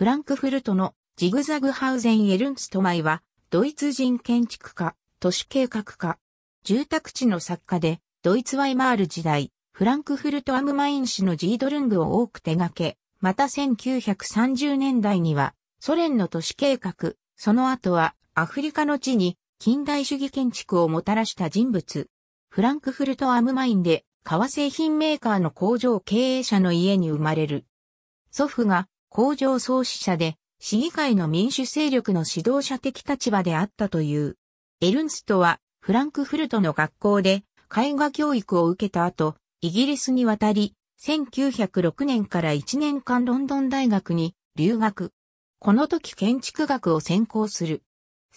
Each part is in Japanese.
フランクフルトのジグザグハウゼン・エルンストマイは、ドイツ人建築家、都市計画家、住宅地の作家で、ドイツワイマール時代、フランクフルト・アムマイン氏のジードルングを多く手掛け、また1930年代には、ソ連の都市計画、その後はアフリカの地に近代主義建築をもたらした人物。フランクフルト・アムマインで革製品メーカーの工場経営者の家に生まれる。祖父が工場創始者で、市議会の民主勢力の指導者的立場であったという。エルンストは、フランクフルトの学校で、絵画教育を受けた後、イギリスに渡り、1906年から1年間ロンドン大学に留学。この時建築学を専攻する。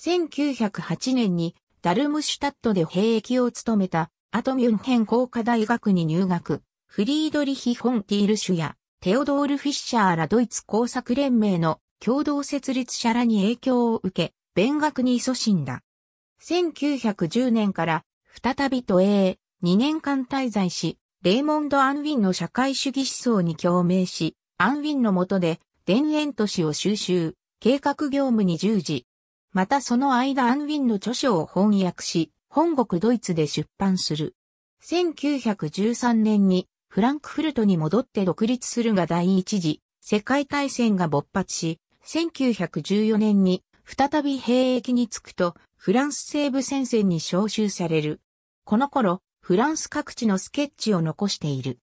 1908年にダルムシュタットで兵役を務めた、アトミュンヘン工科大学に入学。フリードリヒ・フォンティールシュやテオドール・フィッシャーらドイツ工作連盟の共同設立者らに影響を受け、勉学に勤しんだ。1910年から再び都営2年間滞在し、レーモンド・アン・ウィンの社会主義思想に共鳴し、アン・ウィンの下で田園都市を収集、計画業務に従事。またその間アン・ウィンの著書を翻訳し、本国ドイツで出版する。1913年にフランクフルトに戻って独立するが第一次世界大戦が勃発し、1914年に再び兵役に着くとフランス西部戦線に召集される。この頃、フランス各地のスケッチを残している。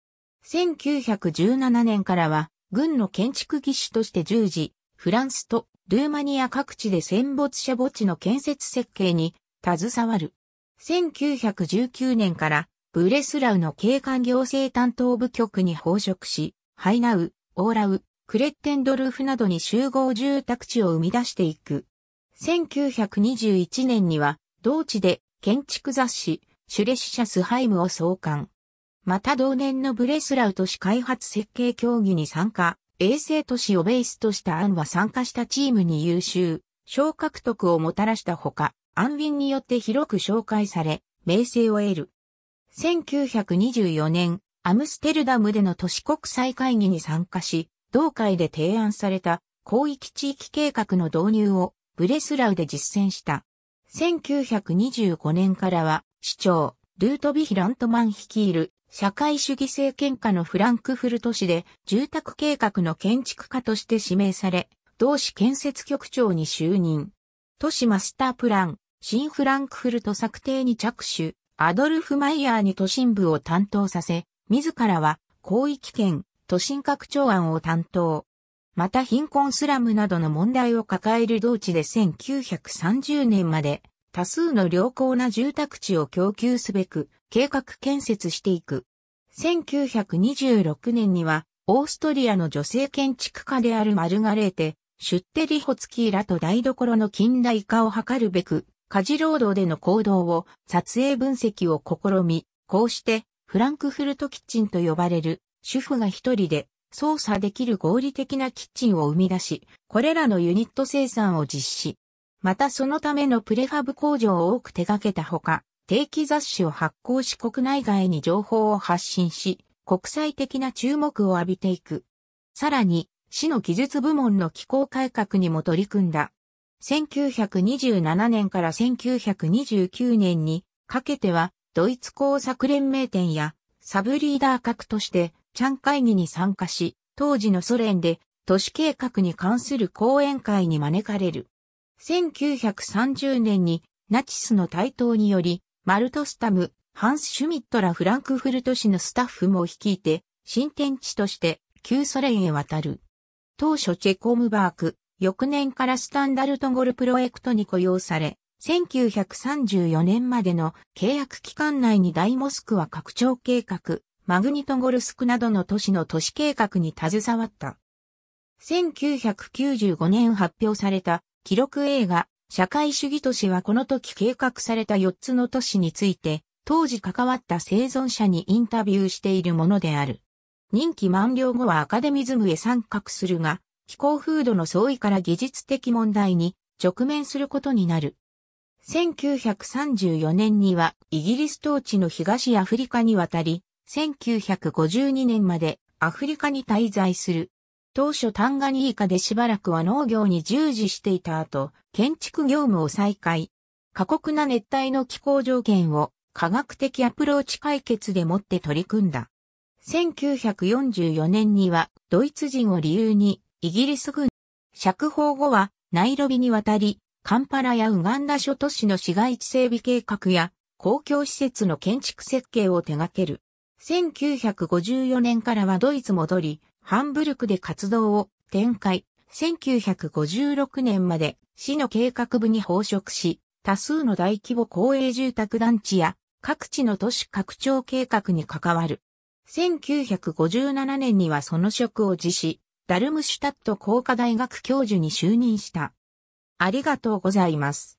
1917年からは軍の建築技師として従事、フランスとルーマニア各地で戦没者墓地の建設設計に携わる。1919年からブレスラウの警官行政担当部局に報職し、ハイナウ、オーラウ、クレッテンドルフなどに集合住宅地を生み出していく。1921年には、同地で建築雑誌、シュレシシャスハイムを創刊。また同年のブレスラウ都市開発設計協議に参加、衛星都市をベースとしたアンは参加したチームに優秀、賞獲得をもたらしたほか、アンウィンによって広く紹介され、名声を得る。1924年、アムステルダムでの都市国際会議に参加し、同会で提案された広域地域計画の導入をブレスラウで実践した。1925年からは、市長、ルートビヒ・ラントマン率いる社会主義政権下のフランクフルト市で住宅計画の建築家として指名され、同市建設局長に就任。都市マスタープラン、新フランクフルト策定に着手、アドルフ・マイヤーに都心部を担当させ、自らは広域圏、都心拡張案を担当。また貧困スラムなどの問題を抱える同地で1930年まで多数の良好な住宅地を供給すべく計画建設していく。1926年にはオーストリアの女性建築家であるマルガレーテ、シュッテリホツキーらと台所の近代化を図るべく家事労働での行動を撮影分析を試み、こうしてフランクフルトキッチンと呼ばれる主婦が一人で操作できる合理的なキッチンを生み出し、これらのユニット生産を実施。またそのためのプレファブ工場を多く手掛けたほか、定期雑誌を発行し国内外に情報を発信し、国際的な注目を浴びていく。さらに、市の技術部門の機構改革にも取り組んだ。1927年から1929年にかけてはドイツ工作連盟店やサブリーダー格としてチャン会議に参加し、当時のソ連で都市計画に関する講演会に招かれる。1930年にナチスの台頭により、マルトスタム、ハンス・シュミットらフランクフルト市のスタッフも率いて、新天地として旧ソ連へ渡る。当初チェコムバーク、翌年からスタンダルトゴルプロエクトに雇用され、1934年までの契約期間内に大モスクは拡張計画、マグニトゴルスクなどの都市の都市計画に携わった。1995年発表された記録映画社会主義都市はこの時計画された4つの都市について当時関わった生存者にインタビューしているものである。任期満了後はアカデミズムへ参画するが、気候風土の相違から技術的問題に直面することになる。1934年にはイギリス統治の東アフリカに渡り、1952年までアフリカに滞在する。当初タンガニーカでしばらくは農業に従事していた後、建築業務を再開。過酷な熱帯の気候条件を科学的アプローチ解決でもって取り組んだ。1944年にはドイツ人を理由にイギリス軍。釈放後は、ナイロビに渡り、カンパラやウガンダ諸都市の市街地整備計画や、公共施設の建築設計を手掛ける。1954年からはドイツ戻り、ハンブルクで活動を展開。1956年まで市の計画部に放職し、多数の大規模公営住宅団地や各地の都市拡張計画に関わる。1957年にはその職を辞し、ダルムシュタット工科大学教授に就任した。ありがとうございます。